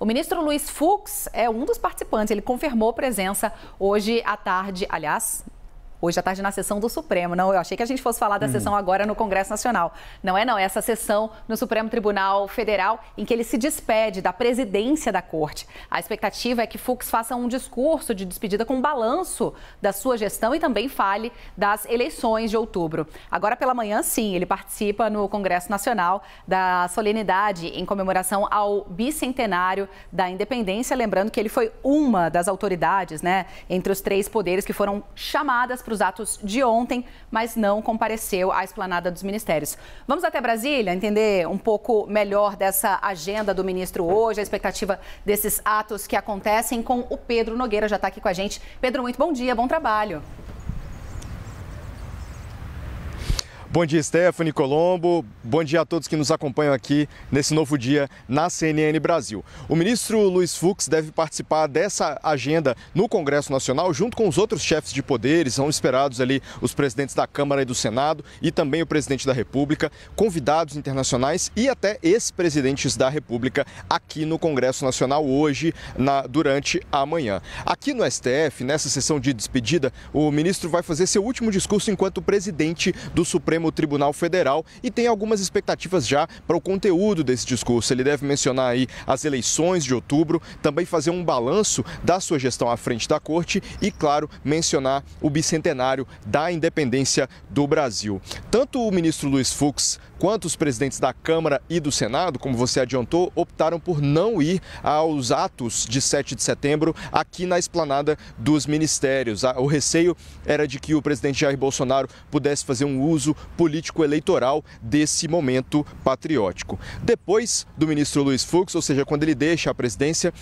O ministro Luiz Fux é um dos participantes. Ele confirmou presença hoje à tarde, aliás, hoje à tarde na sessão do Supremo. Não, eu achei que a gente fosse falar da hum. sessão agora no Congresso Nacional. Não é não, é essa sessão no Supremo Tribunal Federal em que ele se despede da presidência da Corte. A expectativa é que Fux faça um discurso de despedida com um balanço da sua gestão e também fale das eleições de outubro. Agora pela manhã, sim, ele participa no Congresso Nacional da solenidade em comemoração ao bicentenário da independência, lembrando que ele foi uma das autoridades, né, entre os três poderes que foram chamadas para os atos de ontem, mas não compareceu à esplanada dos ministérios. Vamos até Brasília entender um pouco melhor dessa agenda do ministro hoje, a expectativa desses atos que acontecem com o Pedro Nogueira, já está aqui com a gente. Pedro, muito bom dia, bom trabalho. Bom dia, Stephanie Colombo. Bom dia a todos que nos acompanham aqui nesse novo dia na CNN Brasil. O ministro Luiz Fux deve participar dessa agenda no Congresso Nacional, junto com os outros chefes de poderes. São esperados ali os presidentes da Câmara e do Senado e também o presidente da República, convidados internacionais e até ex-presidentes da República aqui no Congresso Nacional hoje, na, durante a manhã. Aqui no STF, nessa sessão de despedida, o ministro vai fazer seu último discurso enquanto presidente do Supremo. Supremo Tribunal Federal e tem algumas expectativas já para o conteúdo desse discurso. Ele deve mencionar aí as eleições de outubro, também fazer um balanço da sua gestão à frente da corte e, claro, mencionar o bicentenário da independência do Brasil. Tanto o ministro Luiz Fux Enquanto os presidentes da Câmara e do Senado, como você adiantou, optaram por não ir aos atos de 7 de setembro aqui na esplanada dos ministérios. O receio era de que o presidente Jair Bolsonaro pudesse fazer um uso político-eleitoral desse momento patriótico. Depois do ministro Luiz Fux, ou seja, quando ele deixa a presidência,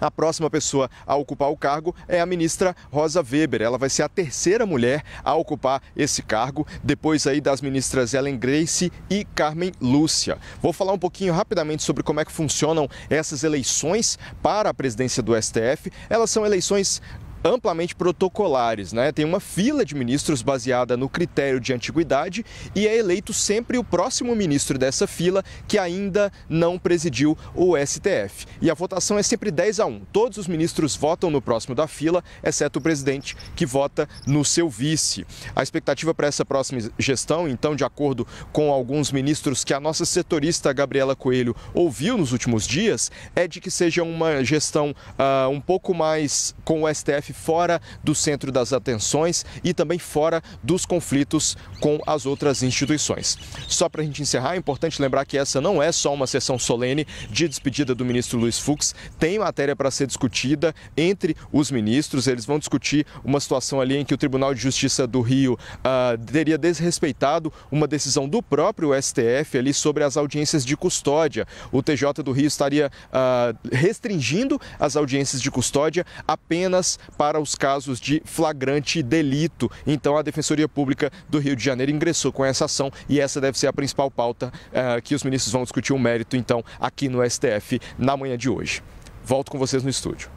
a próxima pessoa a ocupar o cargo é a ministra Rosa Weber. Ela vai ser a terceira mulher a ocupar esse cargo, depois aí das ministras Ellen Grace e Carmen Lúcia. Vou falar um pouquinho rapidamente sobre como é que funcionam essas eleições para a presidência do STF. Elas são eleições amplamente protocolares. Né? Tem uma fila de ministros baseada no critério de antiguidade e é eleito sempre o próximo ministro dessa fila que ainda não presidiu o STF. E a votação é sempre 10 a 1. Todos os ministros votam no próximo da fila, exceto o presidente, que vota no seu vice. A expectativa para essa próxima gestão, então, de acordo com alguns ministros que a nossa setorista Gabriela Coelho ouviu nos últimos dias, é de que seja uma gestão uh, um pouco mais com o STF fora do centro das atenções e também fora dos conflitos com as outras instituições. Só para a gente encerrar, é importante lembrar que essa não é só uma sessão solene de despedida do ministro Luiz Fux, tem matéria para ser discutida entre os ministros, eles vão discutir uma situação ali em que o Tribunal de Justiça do Rio ah, teria desrespeitado uma decisão do próprio STF ali sobre as audiências de custódia. O TJ do Rio estaria ah, restringindo as audiências de custódia apenas para para os casos de flagrante delito. Então, a Defensoria Pública do Rio de Janeiro ingressou com essa ação e essa deve ser a principal pauta eh, que os ministros vão discutir o mérito, então, aqui no STF na manhã de hoje. Volto com vocês no estúdio.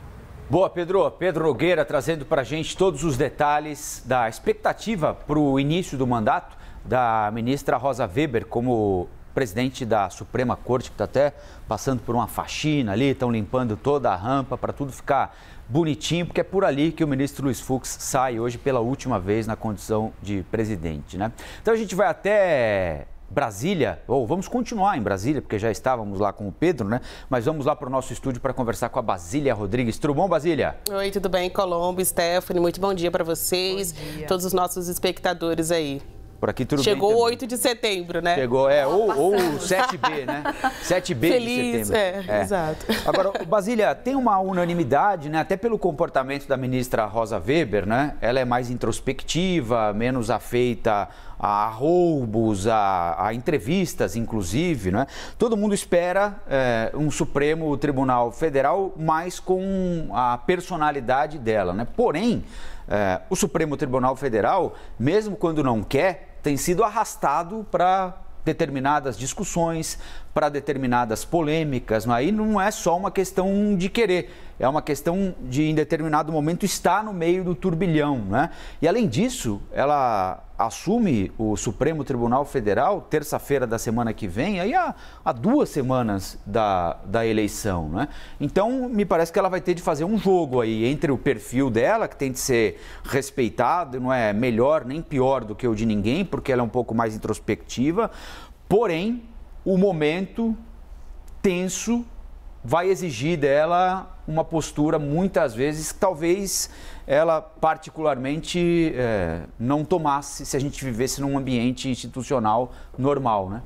Boa, Pedro. Pedro Nogueira trazendo para a gente todos os detalhes da expectativa para o início do mandato da ministra Rosa Weber como presidente da Suprema Corte, que está até passando por uma faxina ali, estão limpando toda a rampa para tudo ficar bonitinho, porque é por ali que o ministro Luiz Fux sai hoje pela última vez na condição de presidente. Né? Então a gente vai até Brasília, ou vamos continuar em Brasília, porque já estávamos lá com o Pedro, né? Mas vamos lá para o nosso estúdio para conversar com a Basília Rodrigues. Tudo bom, Basília? Oi, tudo bem, Colombo, Stephanie, muito bom dia para vocês, dia. todos os nossos espectadores aí. Por aqui tudo Chegou bem. 8 de setembro, né? Chegou, é, ou, ou 7B, né? 7B Feliz, de setembro. É, é, exato. Agora, Basília, tem uma unanimidade, né? Até pelo comportamento da ministra Rosa Weber, né? Ela é mais introspectiva, menos afeita a roubos, a, a entrevistas, inclusive, né? Todo mundo espera é, um Supremo Tribunal Federal mais com a personalidade dela, né? Porém, é, o Supremo Tribunal Federal, mesmo quando não quer, tem sido arrastado para determinadas discussões, para determinadas polêmicas. Aí é? não é só uma questão de querer é uma questão de, em determinado momento, estar no meio do turbilhão. Né? E, além disso, ela assume o Supremo Tribunal Federal terça-feira da semana que vem, aí há, há, duas semanas da, da eleição. Né? Então, me parece que ela vai ter de fazer um jogo aí entre o perfil dela, que tem de ser respeitado, não é melhor nem pior do que o de ninguém, porque ela é um pouco mais introspectiva, porém, o momento tenso vai exigir dela uma postura muitas vezes que talvez ela particularmente é, não tomasse se a gente vivesse num ambiente institucional normal, né?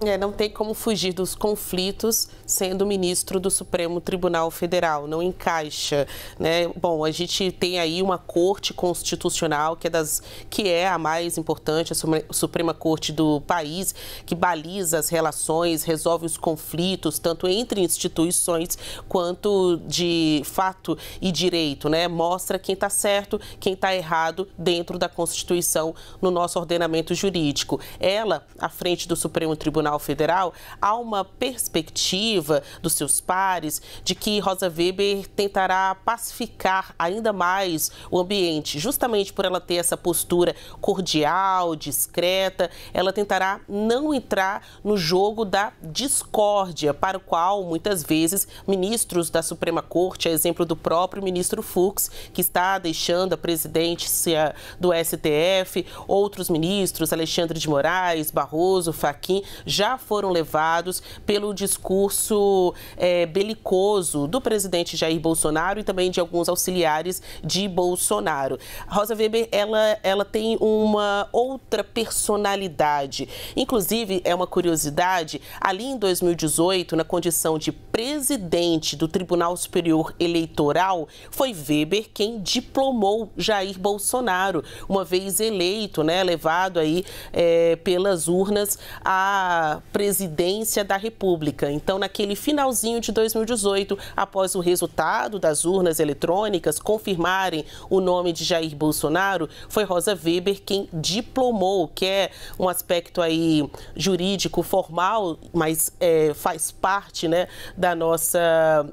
É, não tem como fugir dos conflitos sendo ministro do Supremo Tribunal Federal, não encaixa, né? Bom, a gente tem aí uma Corte Constitucional que é das que é a mais importante, a Suprema Corte do país, que baliza as relações, resolve os conflitos tanto entre instituições quanto de fato e direito, né? Mostra quem está certo, quem está errado dentro da Constituição no nosso ordenamento jurídico. Ela, à frente do Supremo Tribunal Tribunal Federal, há uma perspectiva dos seus pares de que Rosa Weber tentará pacificar ainda mais o ambiente, justamente por ela ter essa postura cordial, discreta, ela tentará não entrar no jogo da discórdia, para o qual muitas vezes ministros da Suprema Corte, a exemplo do próprio ministro Fux, que está deixando a presidência do STF, outros ministros, Alexandre de Moraes, Barroso, Faquim, já foram levados pelo discurso é, belicoso do presidente Jair Bolsonaro e também de alguns auxiliares de Bolsonaro. Rosa Weber, ela, ela tem uma outra personalidade. Inclusive, é uma curiosidade, ali em 2018, na condição de presidente do Tribunal Superior Eleitoral, foi Weber quem diplomou Jair Bolsonaro, uma vez eleito, né, levado aí é, pelas urnas a presidência da República. Então, naquele finalzinho de 2018, após o resultado das urnas eletrônicas confirmarem o nome de Jair Bolsonaro, foi Rosa Weber quem diplomou, que é um aspecto aí jurídico formal, mas é, faz parte né, da, nossa,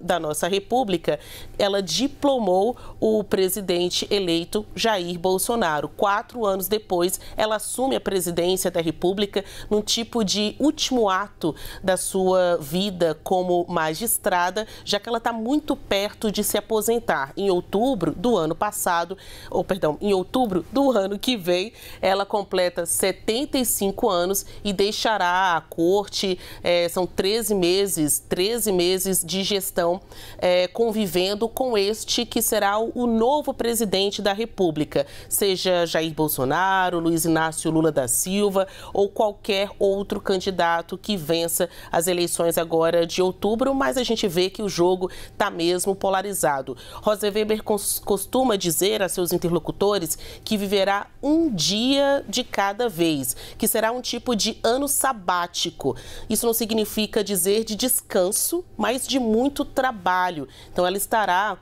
da nossa República. Ela diplomou o presidente eleito Jair Bolsonaro. Quatro anos depois, ela assume a presidência da República num tipo de último ato da sua vida como magistrada, já que ela está muito perto de se aposentar. Em outubro do ano passado, ou perdão, em outubro do ano que vem, ela completa 75 anos e deixará a corte. É, são 13 meses, 13 meses de gestão é, convivendo com este que será o novo presidente da República, seja Jair Bolsonaro, Luiz Inácio Lula da Silva ou qualquer outro candidato candidato que vença as eleições agora de outubro, mas a gente vê que o jogo está mesmo polarizado. Rosa Weber costuma dizer a seus interlocutores que viverá um dia de cada vez, que será um tipo de ano sabático. Isso não significa dizer de descanso, mas de muito trabalho. Então ela estará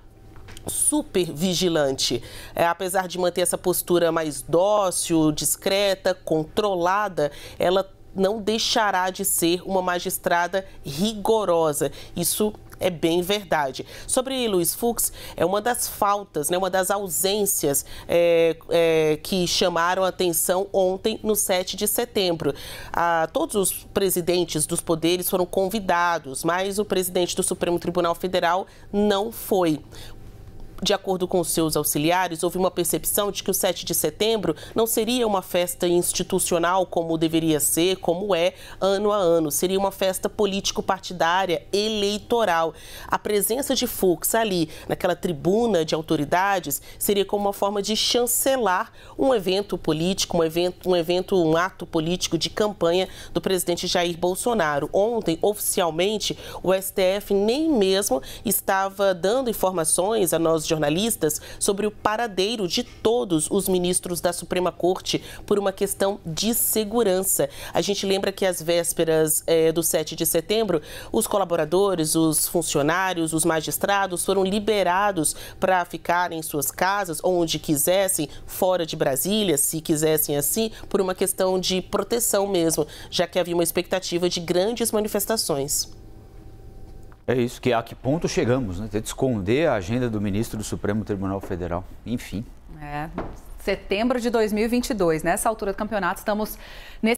super vigilante. É, apesar de manter essa postura mais dócil, discreta, controlada, ela não deixará de ser uma magistrada rigorosa. Isso é bem verdade. Sobre Luiz Fux, é uma das faltas, né, uma das ausências é, é, que chamaram a atenção ontem, no 7 de setembro. Ah, todos os presidentes dos poderes foram convidados, mas o presidente do Supremo Tribunal Federal não foi de acordo com seus auxiliares, houve uma percepção de que o 7 de setembro não seria uma festa institucional como deveria ser, como é ano a ano. Seria uma festa político-partidária, eleitoral. A presença de Fux ali, naquela tribuna de autoridades, seria como uma forma de chancelar um evento político, um evento, um, evento, um ato político de campanha do presidente Jair Bolsonaro. Ontem, oficialmente, o STF nem mesmo estava dando informações a nós jornalistas sobre o paradeiro de todos os ministros da Suprema Corte por uma questão de segurança. A gente lembra que às vésperas é, do 7 de setembro, os colaboradores, os funcionários, os magistrados foram liberados para ficar em suas casas, onde quisessem, fora de Brasília, se quisessem assim, por uma questão de proteção mesmo, já que havia uma expectativa de grandes manifestações. É isso, que a que ponto chegamos, né? Ter de esconder a agenda do ministro do Supremo Tribunal Federal. Enfim. É, setembro de 2022, nessa altura do campeonato, estamos nesse.